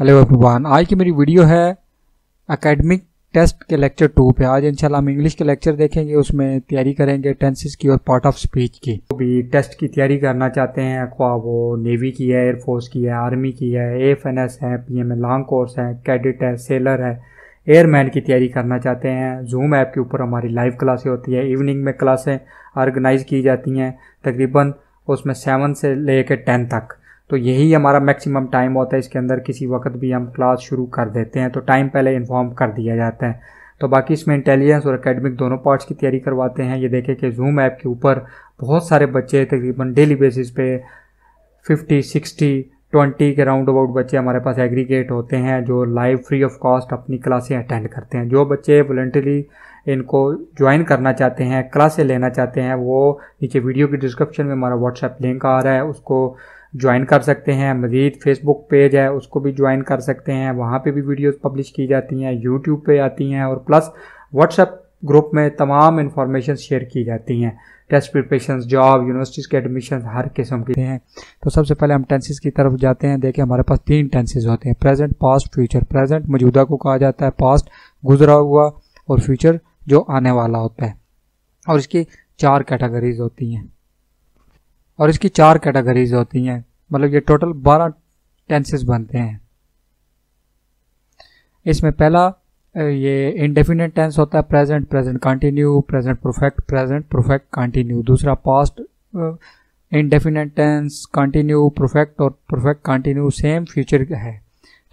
hello everyone आज की मेरी वीडियो है एकेडमिक टेस्ट के लेक्चर टू पे आज इंशाल्लाह हम इंग्लिश के लेक्चर देखेंगे उसमें तैयारी करेंगे टेंसेस की और पार्ट ऑफ स्पीच की जो भी टेस्ट की तैयारी करना चाहते हैं ख्वा वो नेवी की है एयरफोर्स की है आर्मी की है एफ एन एस है पी एम लॉन्ग कोर्स है कैडिट है सेलर है एयरमैन की तैयारी करना चाहते हैं जूम ऐप के ऊपर हमारी लाइव क्लासें होती है इवनिंग में क्लासें ऑर्गेनाइज की जाती हैं तकरीबन उसमें सेवन से ले कर टेन तक तो यही हमारा मैक्सिमम टाइम होता है इसके अंदर किसी वक्त भी हम क्लास शुरू कर देते हैं तो टाइम पहले इन्फॉर्म कर दिया जाता है तो बाकी इसमें इंटेलिजेंस और एकेडमिक दोनों पार्ट्स की तैयारी करवाते हैं ये देखें कि जूम ऐप के ऊपर बहुत सारे बच्चे तकरीबन डेली बेसिस पे फिफ्टी सिक्सटी ट्वेंटी के राउंड अबाउट बच्चे हमारे पास एग्रीगेट होते हैं जो लाइव फ्री ऑफ कॉस्ट अपनी क्लासें अटेंड करते हैं जो बच्चे वॉल्टरली इनको ज्वाइन करना चाहते हैं क्लासे लेना चाहते हैं वो नीचे वीडियो की डिस्क्रिप्शन में हमारा व्हाट्सएप लिंक आ रहा है उसको ज्वाइन कर सकते हैं मज़ीद फेसबुक पेज है उसको भी ज्वाइन कर सकते हैं वहाँ पे भी वीडियोस पब्लिश की जाती हैं यूट्यूब पे आती हैं और प्लस व्हाट्सएप ग्रुप में तमाम इन्फॉर्मेशन शेयर की जाती हैं टेस्ट प्रिपरेशन जॉब यूनिवर्सिटीज़ के एडमिशन हर किस्म के हैं तो सबसे पहले हम टेंसेज की तरफ जाते हैं देखें हमारे पास तीन टेंसेज होते हैं प्रेजेंट पास्ट फ्यूचर प्रेजेंट मौजूदा को कहा जाता है पास्ट गुजरा हुआ और फ्यूचर जो आने वाला होता है और इसकी चार कैटेगरीज होती हैं और इसकी चार कैटेगरीज होती हैं मतलब ये टोटल बारह टेंसेस बनते हैं इसमें पहला ये इनडेफिनेट टेंस होता है present present continue present perfect present perfect continue दूसरा past indefinite tense continue perfect और परफेक्ट कंटिन्यू सेम फ्यूचर है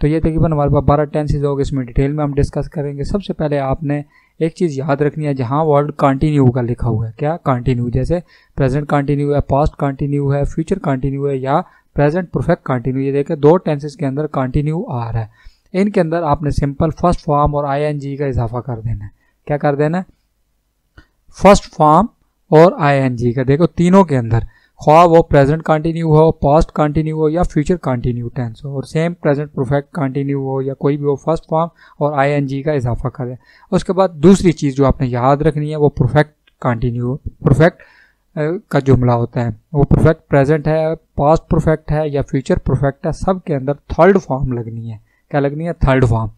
तो ये तकरीबन हमारे पास बारह टेंसेज हो इसमें डिटेल में हम डिस्कस करेंगे सबसे पहले आपने एक चीज़ याद रखनी है जहाँ वर्ड कंटिन्यू का लिखा हुआ है क्या कंटिन्यू जैसे प्रेजेंट कंटिन्यू है पास्ट कंटिन्यू है फ्यूचर कंटिन्यू है या प्रेजेंट परफेक्ट कंटिन्यू ये देखें दो टेंसेस के अंदर कंटिन्यू आ रहा है इनके अंदर आपने सिंपल फर्स्ट फॉर्म और आई का इजाफा कर देना है क्या कर देना है फर्स्ट फॉर्म और आई का देखो तीनों के अंदर ख्वाब वो प्रेजेंट कंटिन्यू हो पास्ट कंटिन्यू हो या फ्यूचर कंटिन्यू टेंस हो और सेम प्रेजेंट परफेक्ट कंटिन्यू हो या कोई भी हो फर्स्ट फॉर्म और आईएनजी का इजाफा करें उसके बाद दूसरी चीज़ जो आपने याद रखनी है वो परफेक्ट कंटिन्यू परफेक्ट का जुमला होता है वो परफेक्ट प्रेजेंट है पास्ट परफेक्ट है या फ्यूचर परफेक्ट है सब के अंदर थर्ड फॉर्म लगनी है क्या लगनी है थर्ड फॉर्म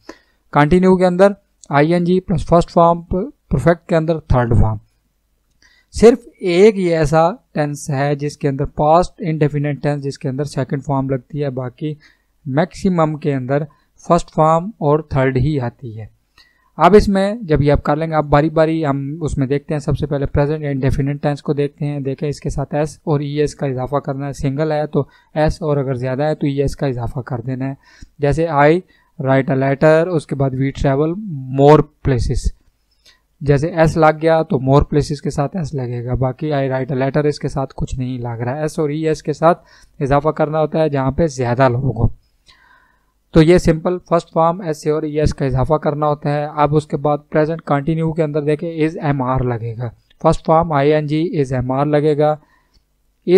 कंटिन्यू के अंदर I N G plus first form perfect के अंदर थर्ड फॉर्म सिर्फ एक ही ऐसा टेंस है जिसके अंदर पास्ट इनडेफिनेट टेंस जिसके अंदर सेकंड फॉर्म लगती है बाकी मैक्सिमम के अंदर फर्स्ट फॉर्म और थर्ड ही आती है अब इसमें जब ये आप कर लेंगे आप बारी बारी हम उसमें देखते हैं सबसे पहले प्रेजेंट एंड डेफिनेट टेंस को देखते हैं देखें इसके साथ एस और ई e एस का इजाफा करना है सिंगल है तो एस और अगर ज़्यादा है तो ई e एस का इजाफा कर देना है जैसे आई राइट अ लेटर उसके बाद वी ट्रैवल मोर प्लेसेस जैसे एस लग गया तो मोर प्लेसेस के साथ एस लगेगा बाकी आई राइट अ लेटर इसके साथ कुछ नहीं लग रहा है एस और ई e एस के साथ इजाफा करना होता है जहाँ पे ज़्यादा लोग हो तो ये सिंपल फर्स्ट फॉर्म एस और ई e एस का इजाफा करना होता है अब उसके बाद प्रेजेंट कंटिन्यू के अंदर देखें इज़ एम आर लगेगा first form I N G is am are लगेगा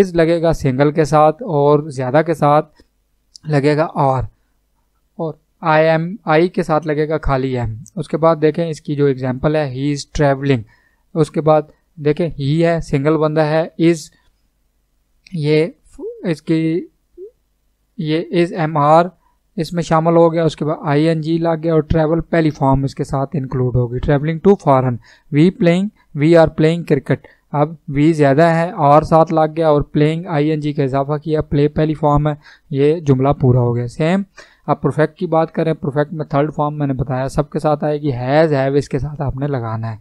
इज़ लगेगा सिंगल के साथ और ज़्यादा के साथ लगेगा आर आई एम आई के साथ लगेगा खाली एम उसके बाद देखें इसकी जो एग्जाम्पल है ही इज़ ट्रैवलिंग उसके बाद देखें ही है सिंगल बंदा है इज़ ये इसकी ये इज़ एम आर इसमें शामिल हो गया उसके बाद आई एन जी ला गया और ट्रैवल पहली फॉर्म इसके साथ इंक्लूड होगी travelling to foreign we playing we are playing cricket अब वी ज़्यादा है और साथ लग गया और प्लेइंग आई एन जी का इजाफा किया प्ले पहली फॉर्म है ये जुमला पूरा हो गया सेम अब परफेक्ट की बात करें परफेक्ट में थर्ड फॉर्म मैंने बताया सबके साथ आएगी हैज़ हैव इसके साथ आपने लगाना है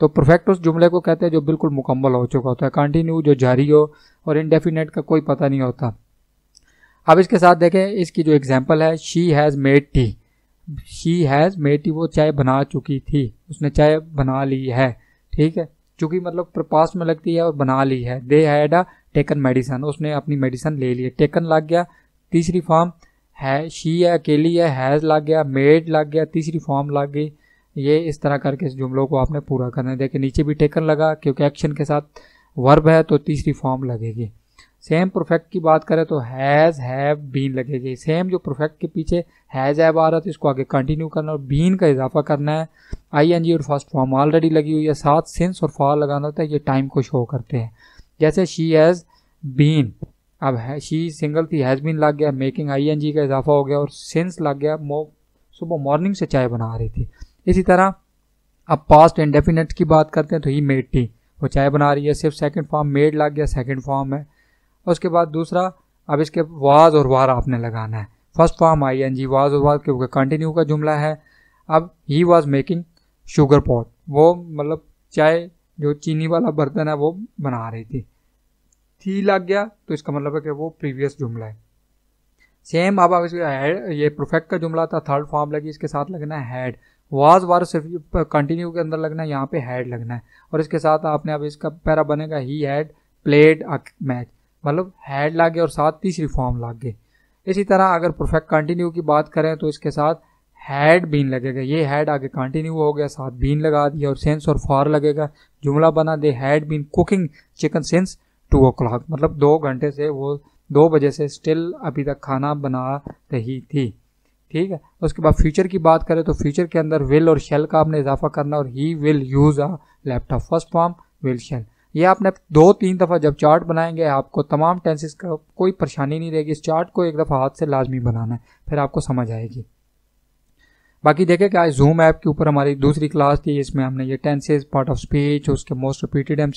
तो परफेक्ट उस जुमले को कहते हैं जो बिल्कुल मुकम्मल हो चुका होता है कंटिन्यू जो जारी हो और इनडेफिनेट का कोई पता नहीं होता अब इसके साथ देखें इसकी जो एग्जाम्पल है she has made tea she has made tea वो चाय बना चुकी थी उसने चाय बना ली है ठीक है चूँकि मतलब पास में लगती है और बना ली है they had a taken medicine उसने अपनी मेडिसन ले ली टेकन लग गया तीसरी फॉर्म है शी है अकेली है हैज़ लग गया मेड लग गया तीसरी फॉर्म लग गई ये इस तरह करके इस जुमलों को आपने पूरा करना है देखिए नीचे भी टेकन लगा क्योंकि एक्शन के साथ वर्ब है तो तीसरी फॉर्म लगेगी सेम परफेक्ट की बात करें तो हैज़ हैव बीन लगेगी सेम जो परफेक्ट के पीछे हैज़ हैव आ रहा है तो इसको आगे कंटिन्यू करना और बीन का इजाफा करना है आई एन जी और फर्स्ट फॉर्म ऑलरेडी लगी हुई है साथ सिंस और फॉर लगाना होता है ये टाइम को शो करते हैं जैसे शी हैज़ बीन अब है शी सिंगल थी हैज़ बीन लग गया मेकिंग आई एन जी का इजाफा हो गया और सेंस लग गया मो सुबह मॉर्निंग से चाय बना रही थी इसी तरह अब पास्ट एंड डेफिनेट की बात करते हैं तो ही मेड थी वो चाय बना रही है सिर्फ सेकंड फॉर्म मेड लग गया सेकंड फॉर्म है उसके बाद दूसरा अब इसके वाज और वार आपने लगाना है first form I N G was और वार क्योंकि कंटिन्यू का जुमला है अब he was making sugar pot वो मतलब चाय जो चीनी वाला बर्तन है वो बना रही थी थी लग गया तो इसका मतलब है कि वो प्रीवियस जुमला है सेम अब ये परफेक्ट का जुमला था थर्ड फॉर्म लगी इसके साथ लगना है हैड वाज वार सिर्फ कंटिन्यू के अंदर लगना है यहाँ पे हैड लगना है और इसके साथ आपने अब इसका पैरा बनेगा he had played a match मतलब हैड लागे और साथ तीसरी फॉर्म लागे इसी तरह अगर परफेक्ट कंटिन्यू की बात करें तो इसके साथ हैड बीन लगेगा ये हैड आगे कंटिन्यू हो गया साथ बीन लगा दिया और सेंस और फॉर लगेगा जुमला बना they had been cooking chicken since two o'clock मतलब दो घंटे से वो दो बजे से स्टिल अभी तक खाना बना रही थी ठीक है उसके बाद फ्यूचर की बात करें तो फ्यूचर के अंदर विल और शेल का आपने इजाफा करना और he will use a laptop first form will shall ये आपने दो तीन दफ़ा जब चार्ट बनाएंगे आपको तमाम टेंसेस का कोई परेशानी नहीं रहेगी इस चार्ट को एक दफ़ा हाथ से लाजमी बनाना है फिर आपको समझ आएगी बाकी देखें क्या जूम ऐप के ऊपर हमारी दूसरी क्लास थी इसमें हमने ये टेंसेज पार्ट ऑफ स्पीच उसके मोस्ट रिपीटेड एम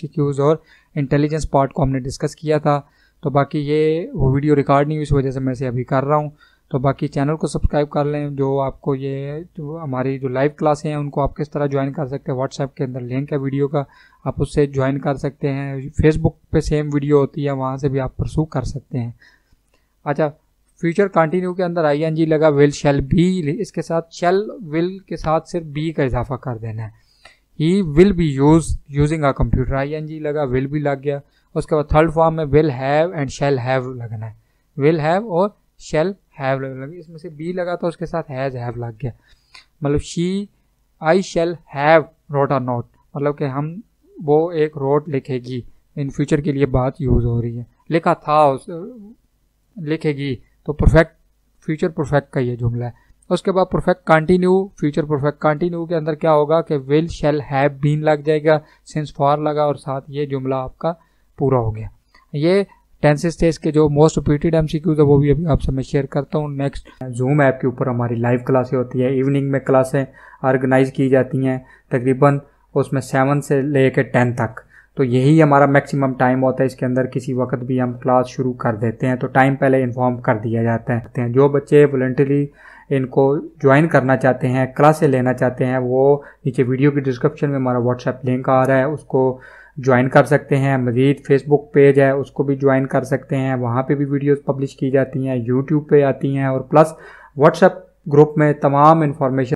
और इंटेलिजेंस पार्ट को हमने डिस्कस किया था तो बाकी ये वो वीडियो रिकॉर्ड नहीं हुई इस वजह से मैं इसे अभी कर रहा हूँ तो बाकी चैनल को सब्सक्राइब कर लें जो आपको ये जो हमारी जो लाइव क्लासें हैं उनको आप किस तरह ज्वाइन कर सकते हैं व्हाट्सएप के अंदर लिंक है वीडियो का आप उससे ज्वाइन कर सकते हैं फेसबुक पे सेम वीडियो होती है वहाँ से भी आप परसू कर सकते हैं अच्छा फ्यूचर कंटिन्यू के अंदर आई एन जी लगा विल शेल बी इसके साथ शेल विल के साथ सिर्फ बी का इजाफा कर देना है he will be use using a computer I N G लगा विल भी लग गया उसके बाद थर्ड फॉर्म में will have and shall have लगना है विल हैव और शेल हैव लगा इसमें से बी लगा था तो उसके साथ हैज़ हैव लग गया मतलब she I shall have wrote a note मतलब कि हम वो एक रोट लिखेगी इन फ्यूचर के लिए बात यूज़ हो रही है लिखा था उस लिखेगी तो परफेक्ट फ्यूचर परफेक्ट का ये जुमला है उसके बाद perfect continue future perfect continue के अंदर क्या होगा कि विल शेल हैव बीन लग जाएगा सिंस फॉर लगा और साथ ये जुमला आपका पूरा हो गया ये टेंसेस थे इसके जो most repeated M C Qs है वो भी अभी आपसे मैं शेयर करता हूँ नेक्स्ट जूम ऐप के ऊपर हमारी लाइव क्लासें होती है इवनिंग में क्लासें ऑर्गेनाइज की जाती हैं तकरीबन उसमें सेवन से ले कर टेन तक तो यही हमारा मैक्सिमम टाइम होता है इसके अंदर किसी वक्त भी हम क्लास शुरू कर देते हैं तो टाइम पहले इन्फॉर्म कर दिया जाता है जो बच्चे वॉल्टरी इनको ज्वाइन करना चाहते हैं क्लासें लेना चाहते हैं वो नीचे वीडियो की डिस्क्रिप्शन में हमारा व्हाट्सएप लिंक आ रहा है उसको ज्वाइन कर सकते हैं मज़ीद फेसबुक पेज है उसको भी ज्वाइन कर सकते हैं वहाँ पे भी वीडियोस पब्लिश की जाती हैं यूट्यूब पे आती हैं और प्लस व्हाट्सएप ग्रुप में तमाम इन्फॉर्मेशन